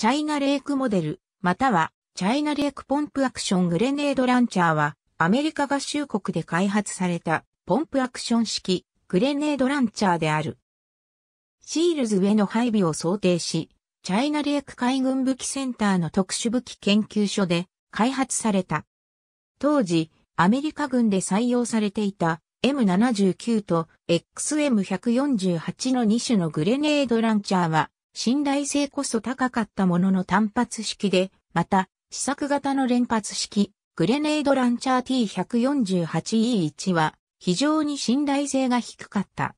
チャイナレイクモデル、または、チャイナレイクポンプアクショングレネードランチャーは、アメリカ合衆国で開発された、ポンプアクション式、グレネードランチャーである。シールズへの配備を想定し、チャイナレイク海軍武器センターの特殊武器研究所で開発された。当時、アメリカ軍で採用されていた M79 と XM148 の2種のグレネードランチャーは信頼性こそ高かったものの単発式で、また、試作型の連発式、グレネードランチャー T148E1 は、非常に信頼性が低かった。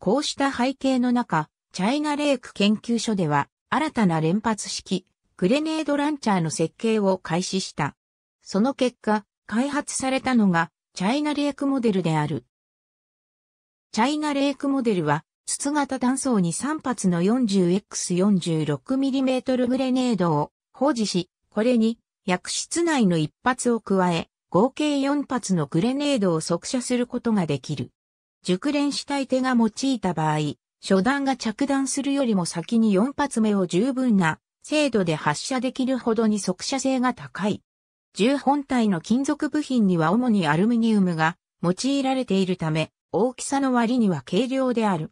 こうした背景の中、チャイナレイク研究所では、新たな連発式、グレネードランチャーの設計を開始した。その結果、開発されたのが、チャイナレイクモデルである。チャイナレイクモデルは、筒型弾倉に3発の 40X46mm グレネードを保持し、これに薬室内の1発を加え、合計4発のグレネードを速射することができる。熟練したい手が用いた場合、初弾が着弾するよりも先に4発目を十分な精度で発射できるほどに速射性が高い。銃本体の金属部品には主にアルミニウムが用いられているため、大きさの割には軽量である。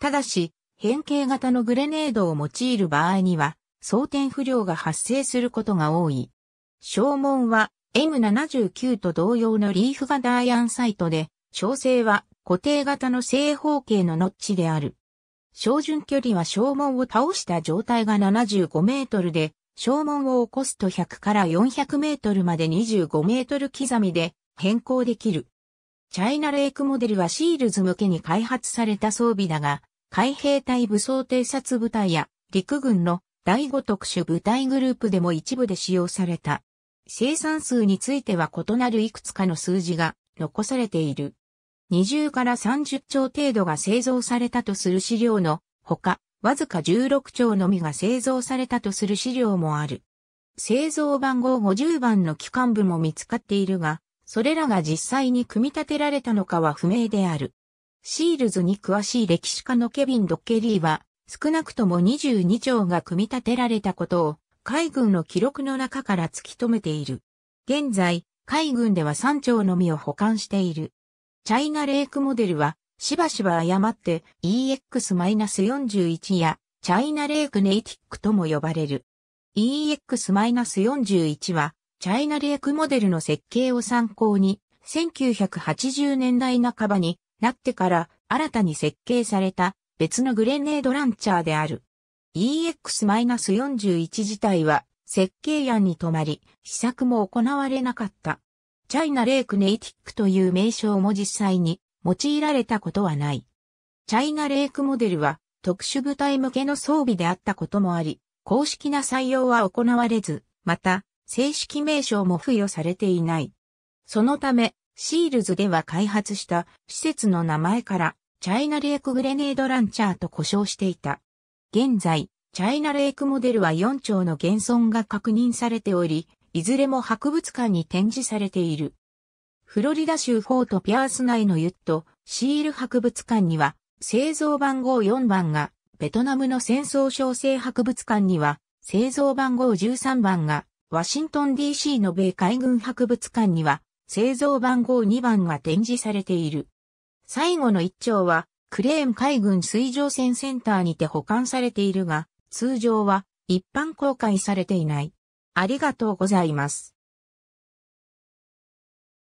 ただし、変形型のグレネードを用いる場合には、装填不良が発生することが多い。正門は M79 と同様のリーフ型アイアンサイトで、小整は固定型の正方形のノッチである。照準距離は正門を倒した状態が75メートルで、正門を起こすと100から400メートルまで25メートル刻みで変更できる。チャイナレイクモデルはシールズ向けに開発された装備だが、海兵隊武装偵察部隊や陸軍の第5特殊部隊グループでも一部で使用された。生産数については異なるいくつかの数字が残されている。20から30兆程度が製造されたとする資料のほか、わずか16兆のみが製造されたとする資料もある。製造番号50番の機関部も見つかっているが、それらが実際に組み立てられたのかは不明である。シールズに詳しい歴史家のケビン・ドッケリーは、少なくとも22条が組み立てられたことを、海軍の記録の中から突き止めている。現在、海軍では3丁のみを保管している。チャイナレイクモデルは、しばしば誤って EX-41 やチャイナレイクネイティックとも呼ばれる。EX-41 は、チャイナレイクモデルの設計を参考に、1980年代半ばになってから新たに設計された別のグレネードランチャーである。EX-41 自体は設計案に止まり、試作も行われなかった。チャイナレークネイティックという名称も実際に用いられたことはない。チャイナレークモデルは特殊部隊向けの装備であったこともあり、公式な採用は行われず、また正式名称も付与されていない。そのため、シールズでは開発した施設の名前から、チャイナレイクグレネードランチャーと呼称していた。現在、チャイナレイクモデルは4丁の現存が確認されており、いずれも博物館に展示されている。フロリダ州フォートピアース内のユット、シール博物館には、製造番号4番が、ベトナムの戦争小生博物館には、製造番号13番が、ワシントン DC の米海軍博物館には、製造番号2番が展示されている。最後の1丁は、クレーン海軍水上戦センターにて保管されているが、通常は一般公開されていない。ありがとうございます。